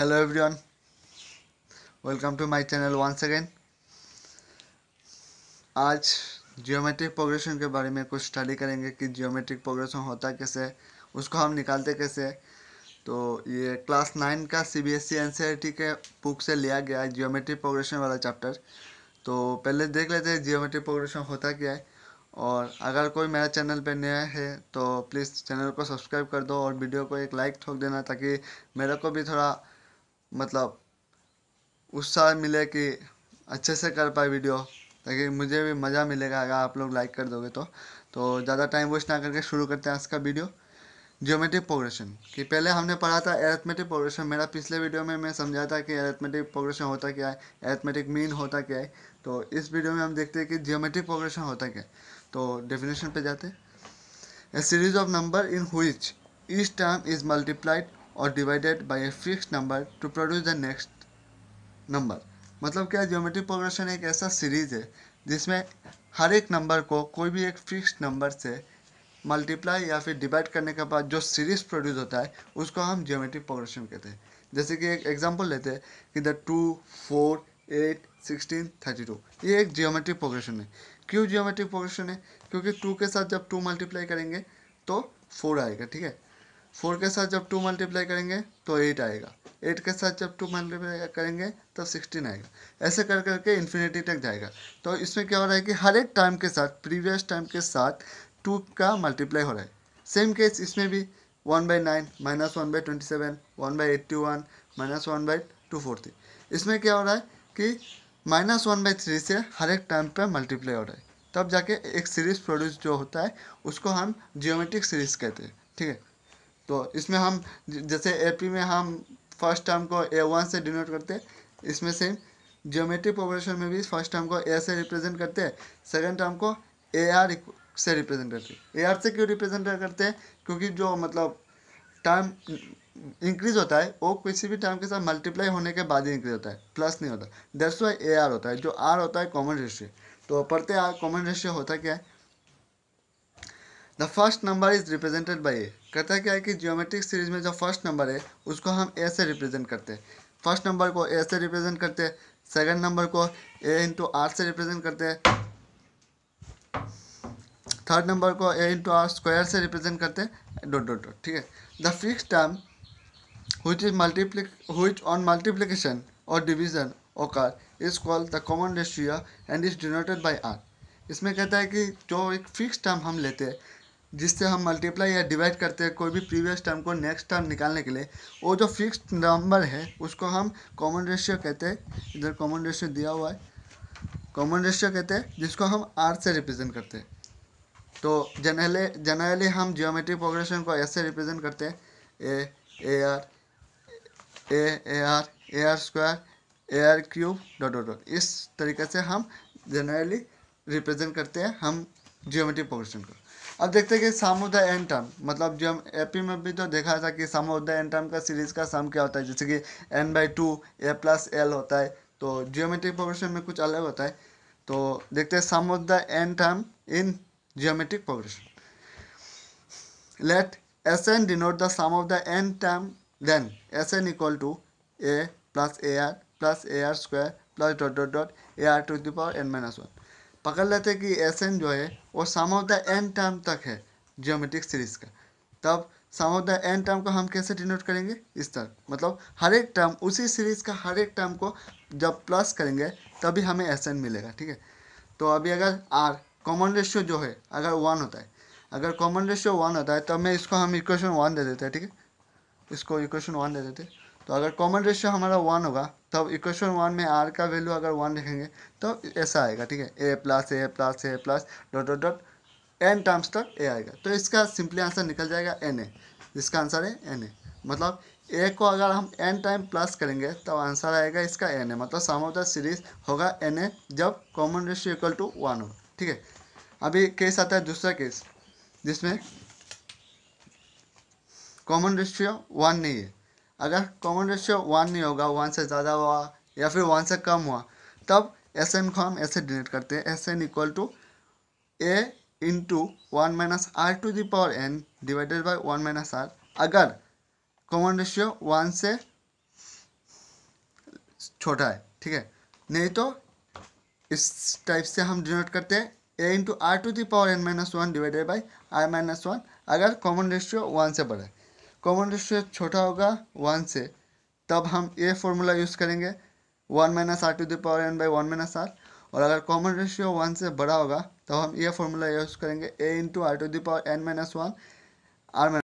hello everyone welcome to my channel once again आज geometric progression के बारे में कुछ स्टडी करेंगे कि जियोमेट्रिक प्रोग्रेशन होता कैसे उसको हम निकालते कैसे तो ये क्लास नाइन का C B S N C T के बुक से लिया गया है जियोमेट्रिक प्रोग्रेशन वाला चैप्टर तो पहले देख लेते हैं जियोमेट्रिक प्रोग्रेशन होता क्या है और अगर कोई मेरा चैनल पे नया है तो प्लीज़ चैनल को सब्सक्राइब कर दो और वीडियो को एक लाइक ठोक देना ताकि मेरे को भी थोड़ा मतलब उत्साह मिले कि अच्छे से कर पाए वीडियो ताकि मुझे भी मज़ा मिलेगा अगर आप लोग लाइक कर दोगे तो तो ज़्यादा टाइम वेस्ट ना करके शुरू करते हैं आज का वीडियो जियोमेट्रिक प्रोग्रेशन कि पहले हमने पढ़ा था एरेथमेटिक प्रोग्रेशन मेरा पिछले वीडियो में मैं समझाया था कि एरेथमेटिक प्रोग्रेशन होता क्या है एरेथमेटिक मीन होता क्या है तो इस वीडियो में हम देखते हैं कि जियोमेट्रिक प्रोग्रेशन होता क्या है तो डेफिनेशन पे जाते हैं a series of number in which each term is multiplied और divided by a fix number to produce the next number मतलब क्या ज्योमेट्रिक प्रोग्रेशन एक ऐसा सीरीज है जिसमें हर एक नंबर को कोई भी एक फिक्स नंबर से मल्टीप्लाई या फिर डिवाइड करने के बाद जो सीरीज प्रोड्यूस होता है उसको हम ज्योमेट्रिक प्रोग्रेशन कहते हैं जैसे कि एक एग्जांपल लेते हैं कि the two four eight sixteen thirty two ये एक जियोमेट्रिक प्रोग्रेशन है क्यों जियोमेट्रिक प्रोग्रेशन है क्योंकि टू के साथ जब टू मल्टीप्लाई करेंगे तो फोर आएगा ठीक है फोर के साथ जब टू मल्टीप्लाई करेंगे तो एट आएगा एट के साथ जब टू मल्टीप्लाई करेंगे तब तो सिक्सटीन आएगा ऐसे कर करके इन्फिनिटी तक जाएगा तो इसमें क्या हो रहा है कि हर एक टाइम के साथ प्रीवियस टाइम के साथ टू का मल्टीप्लाई हो रहा है सेम केस इसमें भी one by nine minus one by twenty seven one by eighty one minus one by two forty इसमें क्या हो रहा है कि माइनस वन बाई थ्री से हर एक टाइम पर मल्टीप्लाई हो रहा है तब जाके एक सीरीज़ प्रोड्यूस जो होता है उसको हम जियोमेट्रिक सीरीज़ कहते हैं ठीक है तो इसमें हम जैसे ए पी में हम फर्स्ट टर्म को ए वन से डिनोट करते हैं इसमें सेम जियोमेट्रिक पॉपुलेशन में भी फर्स्ट टर्म को ए से रिप्रेजेंट करते हैं सेकेंड टर्म को ए आर से रिप्रेजेंट करते हैं ए आर से क्यों रिप्रेजेंट करते हैं क्योंकि जो मतलब टर्म इंक्रीज होता है वो किसी भी टर्म के साथ मल्टीप्लाई होने के बाद ही इंक्रीज होता है प्लस नहीं होता दैट्स वाई ए आर होता है जो आर होता है कॉमन रेशियो तो पढ़ते आर कॉमन रेशियो होता क्या है the first number is represented by A कहता है क्या है कि जियोमेट्रिक सीरीज में जो फर्स्ट नंबर है उसको हम ए से रिप्रेजेंट करते हैं फर्स्ट नंबर को ए से रिप्रेजेंट करते हैं सेकेंड नंबर को ए इंटू आर से रिप्रेजेंट करते हैं थर्ड नंबर को ए इंटू आर स्क्वायर से रिप्रेजेंट करते हैं डोट डोट डोट ठीक है the fix term which is which on multiplication और or division occur is called the common ratio and is denoted by R इसमें कहता है कि जो एक फिक्स टर्म हम लेते हैं जिससे हम मल्टीप्लाई या डिवाइड करते हैं कोई भी प्रीवियस टर्म को नेक्स्ट टर्म निकालने के लिए वो जो फिक्स्ड नंबर है उसको हम कॉमन रेशियो कहते हैं इधर कॉमन रेशियो दिया हुआ है कॉमन रेशियो कहते हैं जिसको हम आर से रिप्रेजेंट करते हैं तो जनरली जनरली हम जियोमेट्रिक प्रोग्रेशन को ऐसे रिप्रेजेंट करते हैं A A R A A R A R square A R cube dot dot dot इस तरीके से हम जनरली रिप्रेजेंट करते हैं हम जियोमेट्रिक प्रोग्रेशन को अब देखते हैं कि sum of the N term मतलब जो हम एपी में भी तो देखा था कि sum of the N term का सीरीज का सम क्या होता है जैसे कि N by two A plus L होता है तो जियोमेट्रिक प्रोग्रेशन में कुछ अलग होता है तो देखते हैं sum of the N term in geometric progression let S N denote the sum of the N term then S N equal to A plus A R plus A R square plus dot dot dot A R to the power N minus one पकड़ लेते कि S N जो है वो sum of the N term तक है geometric series का तब sum of the N term को हम कैसे डिनोट करेंगे इस तरह मतलब हर एक टर्म उसी सीरीज का हर एक टर्म को जब प्लस करेंगे तभी हमें एस एन मिलेगा ठीक है तो अभी अगर आर कॉमन रेशियो जो है अगर वन होता है अगर कॉमन रेशियो वन होता है तब मैं इसको हम इक्वेशन वन दे देते हैं ठीक है इसको इक्वेशन वन दे देते हैं तो अगर कॉमन रेशियो हमारा वन होगा तब इक्वेशन वन में आर का वैल्यू अगर वन रखेंगे तो ऐसा आएगा ठीक है A plus A plus A plus dot dot dot N terms तक ए आएगा तो इसका सिंपली आंसर निकल जाएगा एन ए जिसका आंसर है एन ए मतलब ए को अगर हम एन टाइम प्लस करेंगे तो आंसर आएगा इसका एन ए मतलब सम ऑफ द सीरीज होगा एन ए जब common ratio equal to one हो ठीक है अभी केस आता है दूसरा केस जिसमें कॉमन रेशियो वन नहीं है अगर कॉमन रेशियो वन नहीं होगा वन से ज़्यादा हुआ या फिर वन से कम हुआ तब एस एन को हम ऐसे डिनेट करते हैं S N equal to A into one minus R to the power N divided by one minus R अगर कॉमन रेशियो वन से छोटा है ठीक है नहीं तो इस टाइप से हम डिनोट करते हैं A into R to the power N minus one divided by R minus one अगर कॉमन रेशियो वन से बढ़े कॉमन रेशियो छोटा होगा वन से तब हम ये फॉर्मूला यूज़ करेंगे one minus R to the power N by one minus R और अगर कॉमन रेशियो वन से बड़ा होगा तब हम ये फॉर्मूला यूज़ करेंगे A into R to the power N minus one are